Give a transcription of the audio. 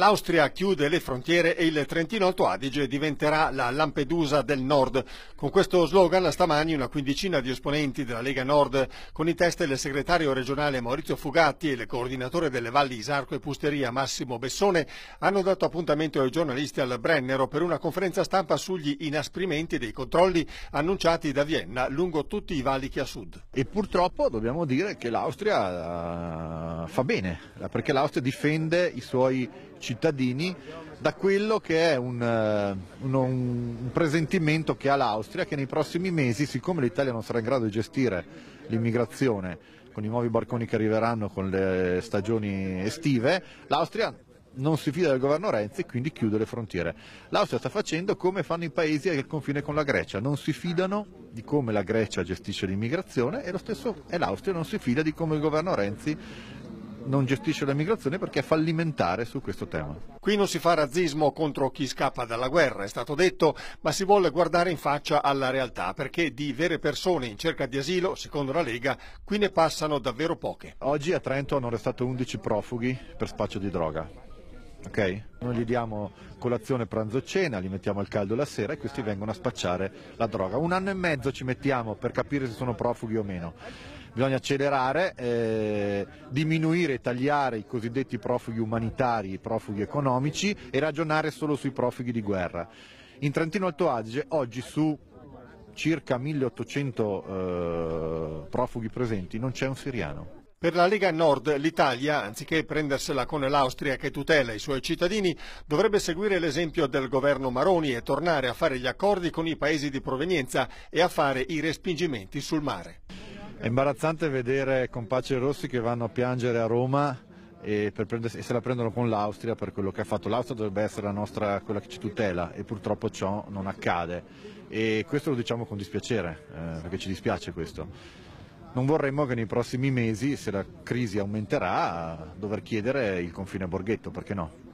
L'Austria chiude le frontiere e il Trentino Alto Adige diventerà la Lampedusa del Nord. Con questo slogan stamani una quindicina di esponenti della Lega Nord, con in testa il segretario regionale Maurizio Fugatti e il coordinatore delle valli Isarco e Pusteria Massimo Bessone, hanno dato appuntamento ai giornalisti al Brennero per una conferenza stampa sugli inasprimenti dei controlli annunciati da Vienna lungo tutti i valichi a sud. E purtroppo dobbiamo dire che l'Austria eh, fa bene, perché l'Austria difende i suoi cittadini cittadini da quello che è un, eh, un, un presentimento che ha l'Austria che nei prossimi mesi, siccome l'Italia non sarà in grado di gestire l'immigrazione con i nuovi barconi che arriveranno con le stagioni estive, l'Austria non si fida del governo Renzi e quindi chiude le frontiere. L'Austria sta facendo come fanno i paesi al confine con la Grecia, non si fidano di come la Grecia gestisce l'immigrazione e lo stesso è l'Austria, non si fida di come il governo Renzi non gestisce la migrazione perché è fallimentare su questo tema. Qui non si fa razzismo contro chi scappa dalla guerra, è stato detto, ma si vuole guardare in faccia alla realtà perché di vere persone in cerca di asilo, secondo la Lega, qui ne passano davvero poche. Oggi a Trento hanno restato 11 profughi per spaccio di droga ok? Noi gli diamo colazione, pranzo, cena, li mettiamo al caldo la sera e questi vengono a spacciare la droga. Un anno e mezzo ci mettiamo per capire se sono profughi o meno. Bisogna accelerare, eh, diminuire e tagliare i cosiddetti profughi umanitari, i profughi economici e ragionare solo sui profughi di guerra. In Trentino Alto Adige oggi su circa 1800 eh, profughi presenti non c'è un siriano. Per la Lega Nord l'Italia, anziché prendersela con l'Austria che tutela i suoi cittadini, dovrebbe seguire l'esempio del governo Maroni e tornare a fare gli accordi con i paesi di provenienza e a fare i respingimenti sul mare. È imbarazzante vedere Compace e Rossi che vanno a piangere a Roma e, e, se la prendono con l'Austria per quello che ha fatto. L'Austria dovrebbe essere la nostra, quella che ci tutela e purtroppo ciò non accade e questo lo diciamo con dispiacere, eh, perché ci dispiace questo. Non vorremmo che nei prossimi mesi, se la crisi aumenterà, dover chiedere il confine a Borghetto, perché no?